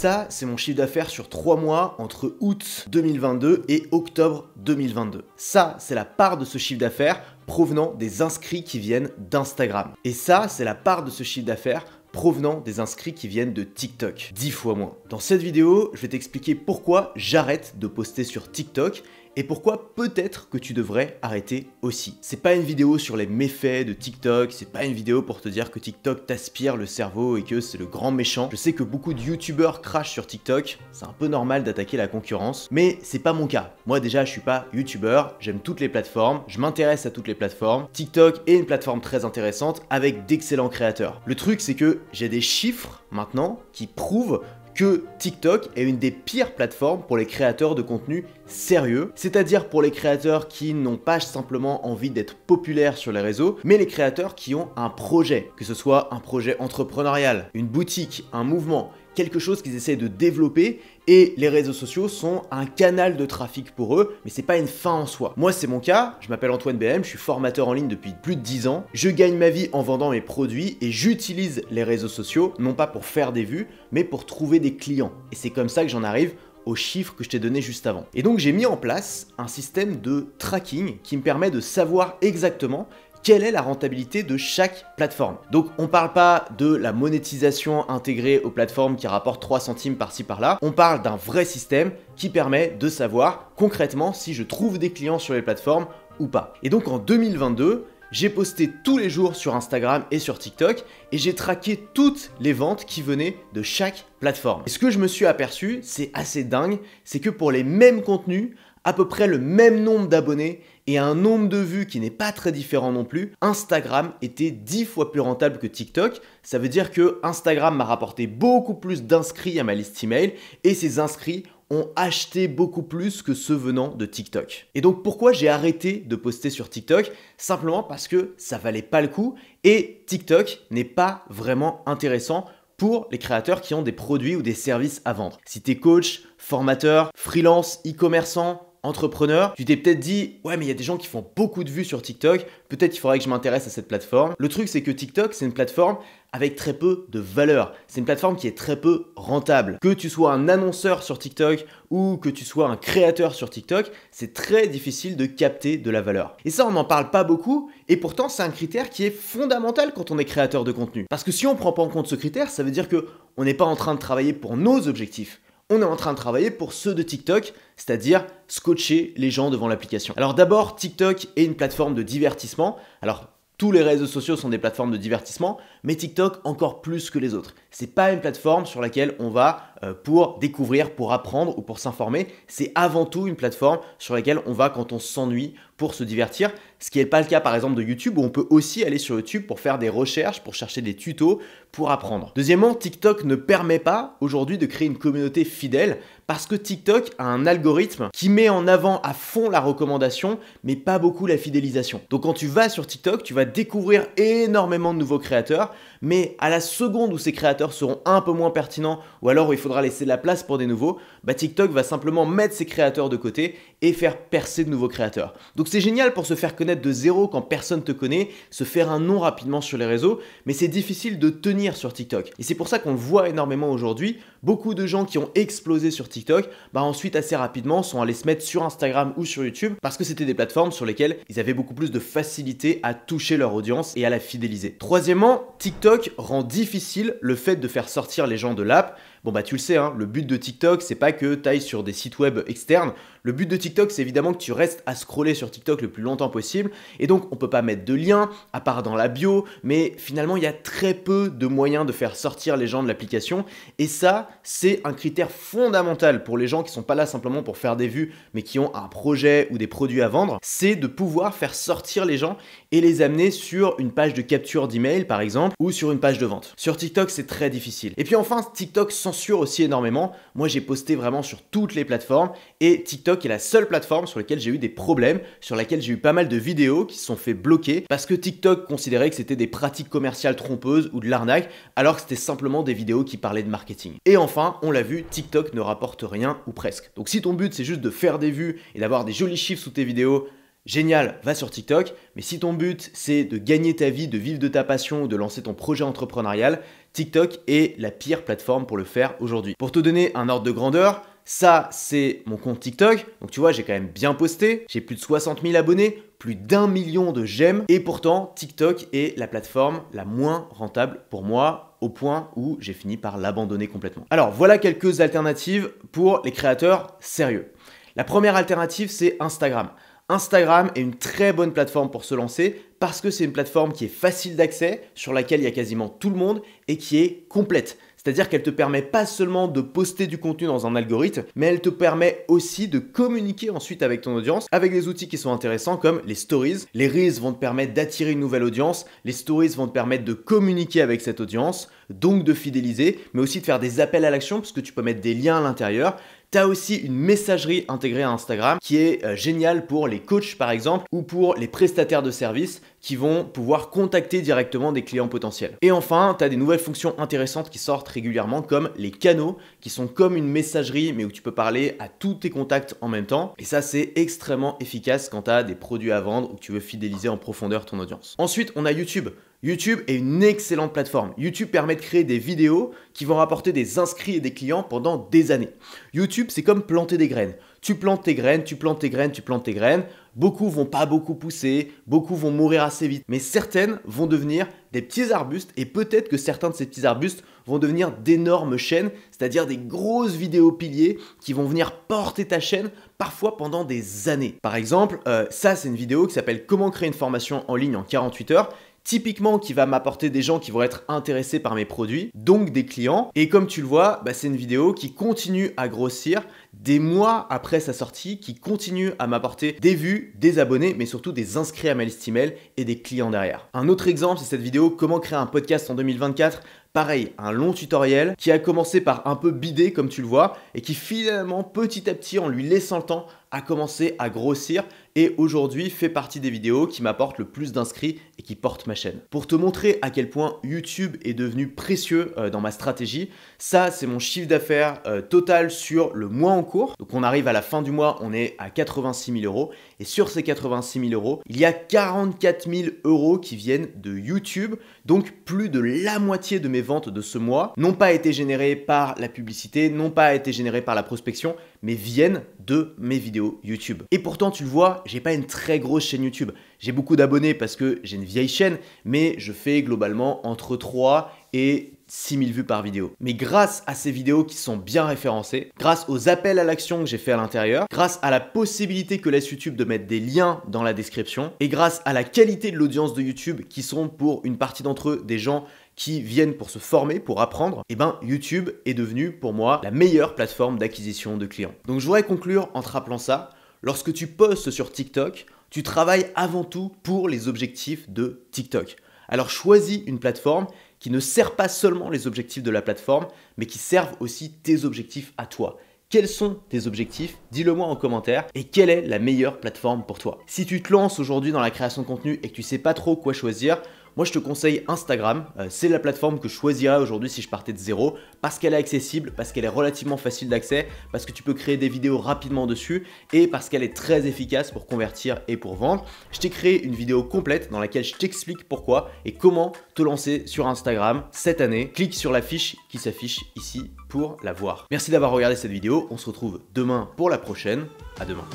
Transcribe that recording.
Ça, c'est mon chiffre d'affaires sur 3 mois entre août 2022 et octobre 2022. Ça, c'est la part de ce chiffre d'affaires provenant des inscrits qui viennent d'Instagram. Et ça, c'est la part de ce chiffre d'affaires provenant des inscrits qui viennent de TikTok. 10 fois moins. Dans cette vidéo, je vais t'expliquer pourquoi j'arrête de poster sur TikTok et pourquoi peut-être que tu devrais arrêter aussi. C'est pas une vidéo sur les méfaits de TikTok, c'est pas une vidéo pour te dire que TikTok t'aspire le cerveau et que c'est le grand méchant. Je sais que beaucoup de youtubeurs crachent sur TikTok, c'est un peu normal d'attaquer la concurrence, mais c'est pas mon cas. Moi déjà je suis pas youtubeur, j'aime toutes les plateformes, je m'intéresse à toutes les plateformes. TikTok est une plateforme très intéressante avec d'excellents créateurs. Le truc c'est que j'ai des chiffres maintenant qui prouvent que TikTok est une des pires plateformes pour les créateurs de contenu sérieux, c'est-à-dire pour les créateurs qui n'ont pas simplement envie d'être populaires sur les réseaux, mais les créateurs qui ont un projet, que ce soit un projet entrepreneurial, une boutique, un mouvement, quelque chose qu'ils essaient de développer et les réseaux sociaux sont un canal de trafic pour eux, mais c'est pas une fin en soi. Moi, c'est mon cas, je m'appelle Antoine BM, je suis formateur en ligne depuis plus de 10 ans, je gagne ma vie en vendant mes produits et j'utilise les réseaux sociaux, non pas pour faire des vues, mais pour trouver des clients. Et c'est comme ça que j'en arrive aux chiffres que je t'ai donné juste avant. Et donc j'ai mis en place un système de tracking qui me permet de savoir exactement quelle est la rentabilité de chaque plateforme. Donc on parle pas de la monétisation intégrée aux plateformes qui rapporte 3 centimes par-ci par-là, on parle d'un vrai système qui permet de savoir concrètement si je trouve des clients sur les plateformes ou pas. Et donc en 2022, j'ai posté tous les jours sur Instagram et sur TikTok et j'ai traqué toutes les ventes qui venaient de chaque plateforme. Et ce que je me suis aperçu, c'est assez dingue, c'est que pour les mêmes contenus, à peu près le même nombre d'abonnés et un nombre de vues qui n'est pas très différent non plus, Instagram était 10 fois plus rentable que TikTok. Ça veut dire que Instagram m'a rapporté beaucoup plus d'inscrits à ma liste email et ces inscrits ont acheté beaucoup plus que ceux venant de TikTok. Et donc pourquoi j'ai arrêté de poster sur TikTok Simplement parce que ça valait pas le coup et TikTok n'est pas vraiment intéressant pour les créateurs qui ont des produits ou des services à vendre. Si tu es coach, formateur, freelance, e-commerçant, entrepreneur, tu t'es peut-être dit ouais mais il y a des gens qui font beaucoup de vues sur TikTok, peut-être qu'il faudrait que je m'intéresse à cette plateforme. Le truc c'est que TikTok c'est une plateforme avec très peu de valeur. C'est une plateforme qui est très peu rentable. Que tu sois un annonceur sur TikTok ou que tu sois un créateur sur TikTok, c'est très difficile de capter de la valeur. Et ça, on n'en parle pas beaucoup, et pourtant c'est un critère qui est fondamental quand on est créateur de contenu. Parce que si on ne prend pas en compte ce critère, ça veut dire que on n'est pas en train de travailler pour nos objectifs on est en train de travailler pour ceux de TikTok, c'est-à-dire scotcher les gens devant l'application. Alors d'abord, TikTok est une plateforme de divertissement. Alors tous les réseaux sociaux sont des plateformes de divertissement, mais TikTok encore plus que les autres. C'est pas une plateforme sur laquelle on va euh, pour découvrir, pour apprendre ou pour s'informer. C'est avant tout une plateforme sur laquelle on va quand on s'ennuie pour se divertir. Ce qui n'est pas le cas par exemple de YouTube où on peut aussi aller sur YouTube pour faire des recherches, pour chercher des tutos, pour apprendre. Deuxièmement, TikTok ne permet pas aujourd'hui de créer une communauté fidèle parce que TikTok a un algorithme qui met en avant à fond la recommandation mais pas beaucoup la fidélisation. Donc quand tu vas sur TikTok, tu vas découvrir énormément de nouveaux créateurs, mais à la seconde où ces créateurs seront un peu moins pertinents ou alors il faudra laisser de la place pour des nouveaux. Bah, TikTok va simplement mettre ses créateurs de côté et faire percer de nouveaux créateurs. Donc c'est génial pour se faire connaître de zéro quand personne te connaît, se faire un nom rapidement sur les réseaux, mais c'est difficile de tenir sur TikTok. Et c'est pour ça qu'on voit énormément aujourd'hui, beaucoup de gens qui ont explosé sur TikTok, bah ensuite assez rapidement sont allés se mettre sur Instagram ou sur YouTube parce que c'était des plateformes sur lesquelles ils avaient beaucoup plus de facilité à toucher leur audience et à la fidéliser. Troisièmement, TikTok rend difficile le fait de faire sortir les gens de l'app Bon bah tu le sais, hein, le but de TikTok, c'est pas que tu ailles sur des sites web externes, le but de TikTok, c'est évidemment que tu restes à scroller sur TikTok le plus longtemps possible. Et donc, on peut pas mettre de lien, à part dans la bio. Mais finalement, il y a très peu de moyens de faire sortir les gens de l'application. Et ça, c'est un critère fondamental pour les gens qui sont pas là simplement pour faire des vues, mais qui ont un projet ou des produits à vendre. C'est de pouvoir faire sortir les gens et les amener sur une page de capture d'email, par exemple, ou sur une page de vente. Sur TikTok, c'est très difficile. Et puis enfin, TikTok censure aussi énormément. Moi, j'ai posté vraiment sur toutes les plateformes et TikTok est la seule plateforme sur laquelle j'ai eu des problèmes, sur laquelle j'ai eu pas mal de vidéos qui se sont fait bloquer parce que TikTok considérait que c'était des pratiques commerciales trompeuses ou de l'arnaque, alors que c'était simplement des vidéos qui parlaient de marketing. Et enfin, on l'a vu, TikTok ne rapporte rien ou presque. Donc si ton but c'est juste de faire des vues et d'avoir des jolis chiffres sous tes vidéos, génial, va sur TikTok. Mais si ton but c'est de gagner ta vie, de vivre de ta passion ou de lancer ton projet entrepreneurial, TikTok est la pire plateforme pour le faire aujourd'hui. Pour te donner un ordre de grandeur, ça, c'est mon compte TikTok. Donc tu vois, j'ai quand même bien posté. J'ai plus de 60 000 abonnés, plus d'un million de j'aime. Et pourtant, TikTok est la plateforme la moins rentable pour moi au point où j'ai fini par l'abandonner complètement. Alors voilà quelques alternatives pour les créateurs sérieux. La première alternative, c'est Instagram. Instagram est une très bonne plateforme pour se lancer parce que c'est une plateforme qui est facile d'accès, sur laquelle il y a quasiment tout le monde et qui est complète. C'est-à-dire qu'elle te permet pas seulement de poster du contenu dans un algorithme, mais elle te permet aussi de communiquer ensuite avec ton audience avec des outils qui sont intéressants comme les stories. Les reels vont te permettre d'attirer une nouvelle audience, les stories vont te permettre de communiquer avec cette audience, donc de fidéliser, mais aussi de faire des appels à l'action puisque que tu peux mettre des liens à l'intérieur. T'as aussi une messagerie intégrée à Instagram qui est euh, géniale pour les coachs par exemple ou pour les prestataires de services qui vont pouvoir contacter directement des clients potentiels. Et enfin, tu as des nouvelles fonctions intéressantes qui sortent régulièrement comme les canaux qui sont comme une messagerie mais où tu peux parler à tous tes contacts en même temps. Et ça, c'est extrêmement efficace quand tu as des produits à vendre ou que tu veux fidéliser en profondeur ton audience. Ensuite, on a YouTube. YouTube est une excellente plateforme. YouTube permet de créer des vidéos qui vont rapporter des inscrits et des clients pendant des années. YouTube, c'est comme planter des graines. Tu plantes tes graines, tu plantes tes graines, tu plantes tes graines. Beaucoup vont pas beaucoup pousser, beaucoup vont mourir assez vite, mais certaines vont devenir des petits arbustes et peut-être que certains de ces petits arbustes vont devenir d'énormes chaînes, c'est-à-dire des grosses vidéos piliers qui vont venir porter ta chaîne parfois pendant des années. Par exemple, euh, ça c'est une vidéo qui s'appelle Comment créer une formation en ligne en 48 heures typiquement qui va m'apporter des gens qui vont être intéressés par mes produits, donc des clients. Et comme tu le vois, bah, c'est une vidéo qui continue à grossir des mois après sa sortie qui continue à m'apporter des vues, des abonnés, mais surtout des inscrits à ma liste email et des clients derrière. Un autre exemple, c'est cette vidéo Comment créer un podcast en 2024. Pareil, un long tutoriel qui a commencé par un peu bidé comme tu le vois et qui finalement petit à petit en lui laissant le temps a commencé à grossir et aujourd'hui fait partie des vidéos qui m'apportent le plus d'inscrits et qui portent ma chaîne. Pour te montrer à quel point YouTube est devenu précieux euh, dans ma stratégie, ça c'est mon chiffre d'affaires euh, total sur le mois en donc on arrive à la fin du mois, on est à 86 000 euros. Et sur ces 86 000 euros, il y a 44 000 euros qui viennent de YouTube. Donc plus de la moitié de mes ventes de ce mois n'ont pas été générées par la publicité, n'ont pas été générées par la prospection, mais viennent de mes vidéos YouTube. Et pourtant, tu le vois, j'ai pas une très grosse chaîne YouTube. J'ai beaucoup d'abonnés parce que j'ai une vieille chaîne, mais je fais globalement entre 3 et 6000 vues par vidéo. Mais grâce à ces vidéos qui sont bien référencées, grâce aux appels à l'action que j'ai fait à l'intérieur, grâce à la possibilité que laisse YouTube de mettre des liens dans la description, et grâce à la qualité de l'audience de YouTube qui sont pour une partie d'entre eux des gens qui viennent pour se former, pour apprendre, et eh ben YouTube est devenu pour moi la meilleure plateforme d'acquisition de clients. Donc je voudrais conclure en te rappelant ça. Lorsque tu postes sur TikTok, tu travailles avant tout pour les objectifs de TikTok. Alors choisis une plateforme qui ne servent pas seulement les objectifs de la plateforme, mais qui servent aussi tes objectifs à toi. Quels sont tes objectifs Dis-le moi en commentaire. Et quelle est la meilleure plateforme pour toi Si tu te lances aujourd'hui dans la création de contenu et que tu sais pas trop quoi choisir, moi, je te conseille Instagram. Euh, c'est la plateforme que je choisirais aujourd'hui si je partais de zéro parce qu'elle est accessible, parce qu'elle est relativement facile d'accès, parce que tu peux créer des vidéos rapidement dessus et parce qu'elle est très efficace pour convertir et pour vendre. Je t'ai créé une vidéo complète dans laquelle je t'explique pourquoi et comment te lancer sur Instagram cette année. Clique sur la fiche qui s'affiche ici pour la voir. Merci d'avoir regardé cette vidéo. On se retrouve demain pour la prochaine. À demain.